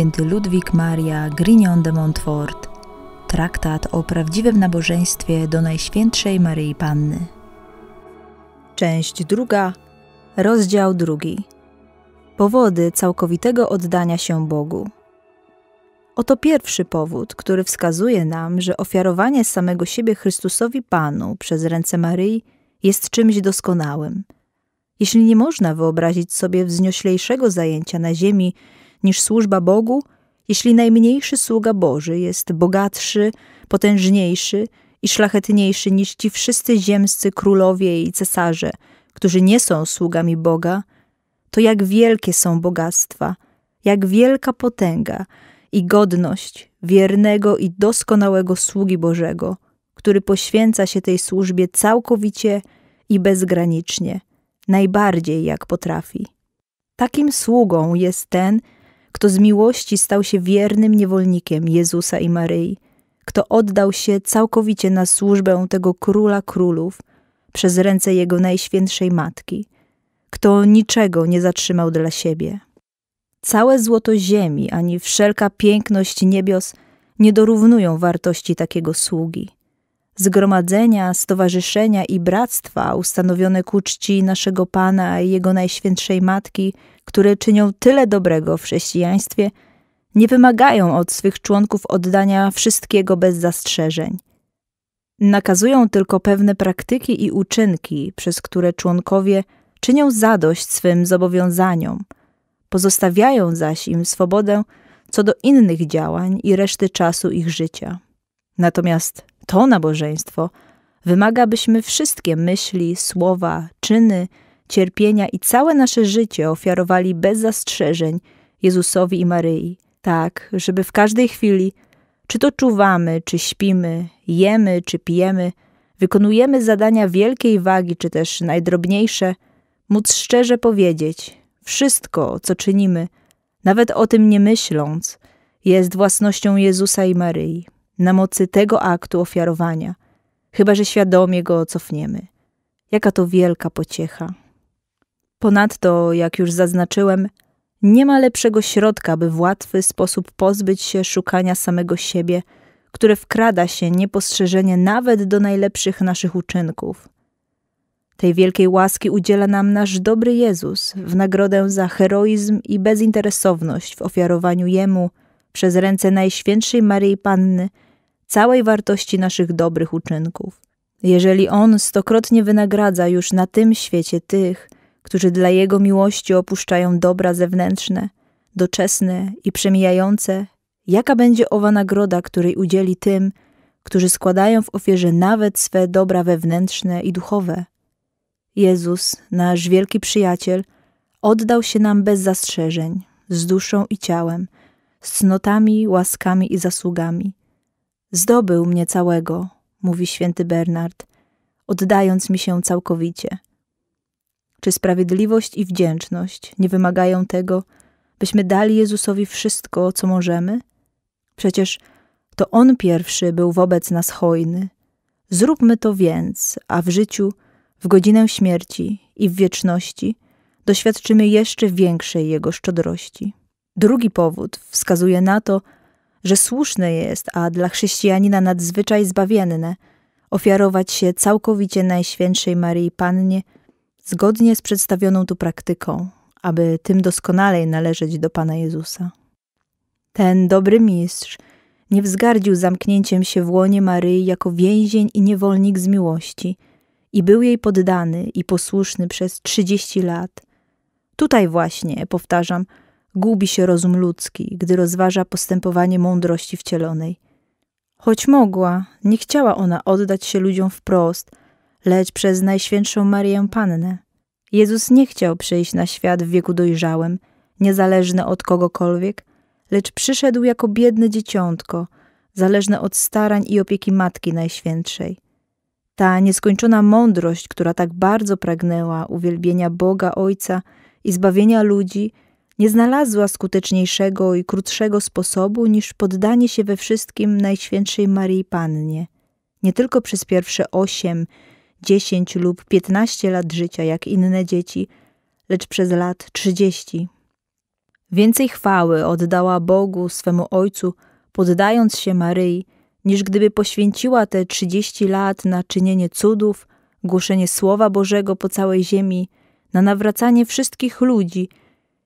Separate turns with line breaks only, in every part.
święty Ludwik Maria Grignon de Montfort, traktat o prawdziwym nabożeństwie do Najświętszej Maryi Panny. Część druga, rozdział drugi. Powody całkowitego oddania się Bogu. Oto pierwszy powód, który wskazuje nam, że ofiarowanie samego siebie Chrystusowi Panu przez ręce Maryi jest czymś doskonałym. Jeśli nie można wyobrazić sobie wznioślejszego zajęcia na ziemi niż służba Bogu, jeśli najmniejszy sługa Boży jest bogatszy, potężniejszy i szlachetniejszy niż ci wszyscy ziemscy królowie i cesarze, którzy nie są sługami Boga, to jak wielkie są bogactwa, jak wielka potęga i godność wiernego i doskonałego sługi Bożego, który poświęca się tej służbie całkowicie i bezgranicznie, najbardziej jak potrafi. Takim sługą jest ten, kto z miłości stał się wiernym niewolnikiem Jezusa i Maryi, kto oddał się całkowicie na służbę tego króla królów przez ręce jego najświętszej matki, kto niczego nie zatrzymał dla siebie. Całe złoto ziemi ani wszelka piękność niebios nie dorównują wartości takiego sługi. Zgromadzenia, stowarzyszenia i bractwa ustanowione ku czci naszego Pana i Jego Najświętszej Matki – które czynią tyle dobrego w chrześcijaństwie, nie wymagają od swych członków oddania wszystkiego bez zastrzeżeń. Nakazują tylko pewne praktyki i uczynki, przez które członkowie czynią zadość swym zobowiązaniom, pozostawiają zaś im swobodę co do innych działań i reszty czasu ich życia. Natomiast to nabożeństwo wymaga, byśmy wszystkie myśli, słowa, czyny, cierpienia i całe nasze życie ofiarowali bez zastrzeżeń Jezusowi i Maryi, tak, żeby w każdej chwili, czy to czuwamy, czy śpimy, jemy, czy pijemy, wykonujemy zadania wielkiej wagi, czy też najdrobniejsze, móc szczerze powiedzieć: wszystko, co czynimy, nawet o tym nie myśląc, jest własnością Jezusa i Maryi, na mocy tego aktu ofiarowania, chyba że świadomie go cofniemy. Jaka to wielka pociecha. Ponadto, jak już zaznaczyłem, nie ma lepszego środka, by w łatwy sposób pozbyć się szukania samego siebie, które wkrada się niepostrzeżenie nawet do najlepszych naszych uczynków. Tej wielkiej łaski udziela nam nasz dobry Jezus w nagrodę za heroizm i bezinteresowność w ofiarowaniu Jemu przez ręce Najświętszej Maryi Panny całej wartości naszych dobrych uczynków. Jeżeli On stokrotnie wynagradza już na tym świecie tych, którzy dla Jego miłości opuszczają dobra zewnętrzne, doczesne i przemijające, jaka będzie owa nagroda, której udzieli tym, którzy składają w ofierze nawet swe dobra wewnętrzne i duchowe. Jezus, nasz wielki przyjaciel, oddał się nam bez zastrzeżeń, z duszą i ciałem, z cnotami, łaskami i zasługami. Zdobył mnie całego, mówi święty Bernard, oddając mi się całkowicie czy sprawiedliwość i wdzięczność nie wymagają tego, byśmy dali Jezusowi wszystko, co możemy? Przecież to On pierwszy był wobec nas hojny. Zróbmy to więc, a w życiu, w godzinę śmierci i w wieczności doświadczymy jeszcze większej Jego szczodrości. Drugi powód wskazuje na to, że słuszne jest, a dla chrześcijanina nadzwyczaj zbawienne, ofiarować się całkowicie Najświętszej Maryi Pannie – zgodnie z przedstawioną tu praktyką, aby tym doskonalej należeć do Pana Jezusa. Ten dobry mistrz nie wzgardził zamknięciem się w łonie Maryi jako więzień i niewolnik z miłości i był jej poddany i posłuszny przez trzydzieści lat. Tutaj właśnie, powtarzam, gubi się rozum ludzki, gdy rozważa postępowanie mądrości wcielonej. Choć mogła, nie chciała ona oddać się ludziom wprost – lecz przez Najświętszą Marię Pannę. Jezus nie chciał przyjść na świat w wieku dojrzałym, niezależny od kogokolwiek, lecz przyszedł jako biedne dzieciątko, zależne od starań i opieki Matki Najświętszej. Ta nieskończona mądrość, która tak bardzo pragnęła uwielbienia Boga Ojca i zbawienia ludzi, nie znalazła skuteczniejszego i krótszego sposobu niż poddanie się we wszystkim Najświętszej Marii Pannie. Nie tylko przez pierwsze osiem 10 lub 15 lat życia jak inne dzieci, lecz przez lat 30. Więcej chwały oddała Bogu, swemu Ojcu, poddając się Maryi, niż gdyby poświęciła te 30 lat na czynienie cudów, głoszenie Słowa Bożego po całej ziemi, na nawracanie wszystkich ludzi.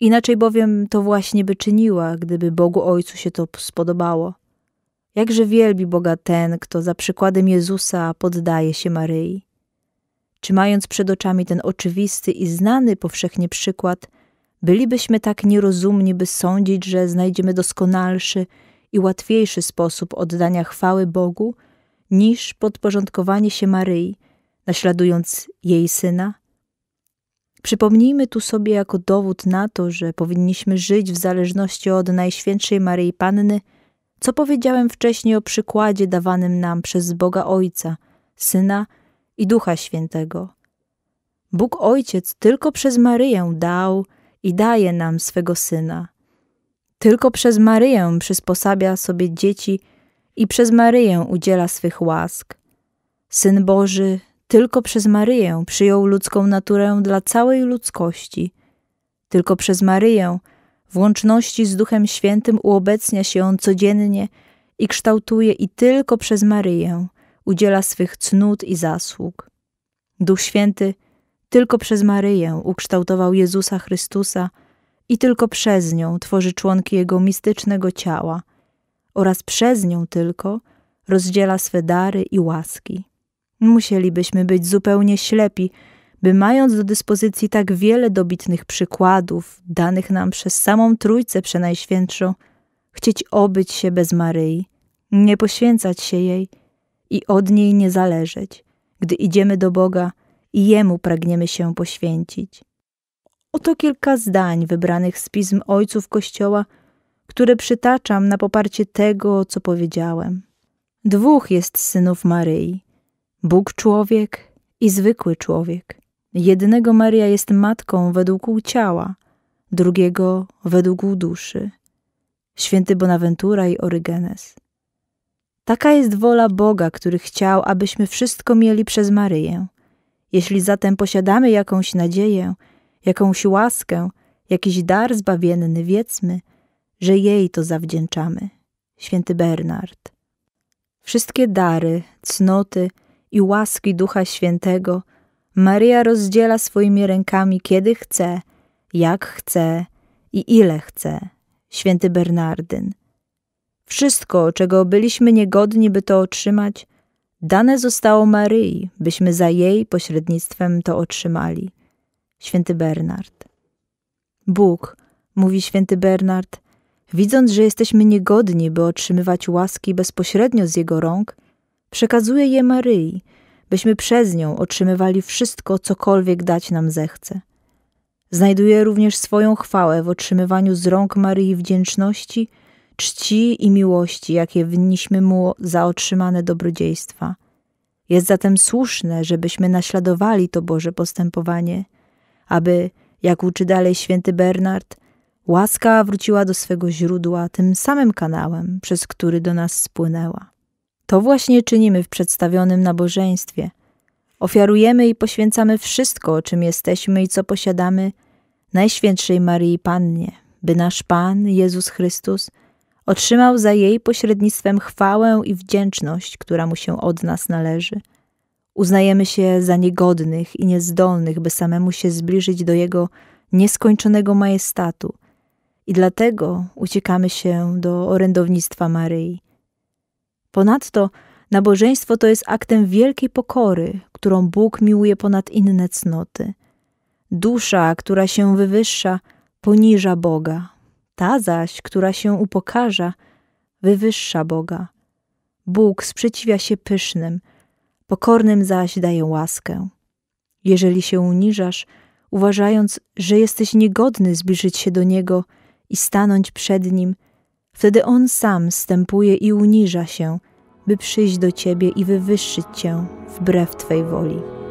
Inaczej bowiem to właśnie by czyniła, gdyby Bogu Ojcu się to spodobało. Jakże wielbi Boga ten, kto za przykładem Jezusa poddaje się Maryi. Czy mając przed oczami ten oczywisty i znany powszechnie przykład, bylibyśmy tak nierozumni, by sądzić, że znajdziemy doskonalszy i łatwiejszy sposób oddania chwały Bogu, niż podporządkowanie się Maryi, naśladując jej syna? Przypomnijmy tu sobie jako dowód na to, że powinniśmy żyć w zależności od Najświętszej Maryi Panny, co powiedziałem wcześniej o przykładzie dawanym nam przez Boga Ojca, Syna i Ducha Świętego. Bóg Ojciec tylko przez Maryję dał i daje nam swego Syna. Tylko przez Maryję przysposabia sobie dzieci i przez Maryję udziela swych łask. Syn Boży tylko przez Maryję przyjął ludzką naturę dla całej ludzkości. Tylko przez Maryję w łączności z Duchem Świętym uobecnia się On codziennie i kształtuje i tylko przez Maryję udziela swych cnót i zasług. Duch Święty tylko przez Maryję ukształtował Jezusa Chrystusa i tylko przez nią tworzy członki Jego mistycznego ciała oraz przez nią tylko rozdziela swe dary i łaski. Musielibyśmy być zupełnie ślepi, by mając do dyspozycji tak wiele dobitnych przykładów danych nam przez samą Trójcę Przenajświętszą, chcieć obyć się bez Maryi, nie poświęcać się jej – i od niej nie zależeć, gdy idziemy do Boga i Jemu pragniemy się poświęcić. Oto kilka zdań wybranych z pism ojców Kościoła, które przytaczam na poparcie tego, co powiedziałem. Dwóch jest synów Maryi: Bóg człowiek i zwykły człowiek. Jednego Maria jest matką według ciała, drugiego według duszy. Święty Bonaventura i Orygenes. Taka jest wola Boga, który chciał, abyśmy wszystko mieli przez Maryję. Jeśli zatem posiadamy jakąś nadzieję, jakąś łaskę, jakiś dar zbawienny, wiedzmy, że jej to zawdzięczamy. Święty Bernard. Wszystkie dary, cnoty i łaski Ducha Świętego Maria rozdziela swoimi rękami kiedy chce, jak chce i ile chce. Święty Bernardyn. Wszystko, czego byliśmy niegodni, by to otrzymać, dane zostało Maryi, byśmy za jej pośrednictwem to otrzymali. Święty Bernard. Bóg, mówi święty Bernard, widząc, że jesteśmy niegodni, by otrzymywać łaski bezpośrednio z jego rąk, przekazuje je Maryi, byśmy przez nią otrzymywali wszystko, cokolwiek dać nam zechce. Znajduje również swoją chwałę w otrzymywaniu z rąk Maryi wdzięczności czci i miłości, jakie winniśmy mu za otrzymane dobrodziejstwa. Jest zatem słuszne, żebyśmy naśladowali to Boże postępowanie, aby, jak uczy dalej święty Bernard, łaska wróciła do swego źródła tym samym kanałem, przez który do nas spłynęła. To właśnie czynimy w przedstawionym nabożeństwie. Ofiarujemy i poświęcamy wszystko, czym jesteśmy i co posiadamy, Najświętszej Maryi Pannie, by nasz Pan, Jezus Chrystus, Otrzymał za jej pośrednictwem chwałę i wdzięczność, która mu się od nas należy. Uznajemy się za niegodnych i niezdolnych, by samemu się zbliżyć do Jego nieskończonego majestatu. I dlatego uciekamy się do orędownictwa Maryi. Ponadto nabożeństwo to jest aktem wielkiej pokory, którą Bóg miłuje ponad inne cnoty. Dusza, która się wywyższa, poniża Boga, ta zaś, która się upokarza, wywyższa Boga. Bóg sprzeciwia się pysznym, pokornym zaś daje łaskę. Jeżeli się uniżasz, uważając, że jesteś niegodny zbliżyć się do Niego i stanąć przed Nim, wtedy On sam stępuje i uniża się, by przyjść do Ciebie i wywyższyć Cię wbrew Twej woli.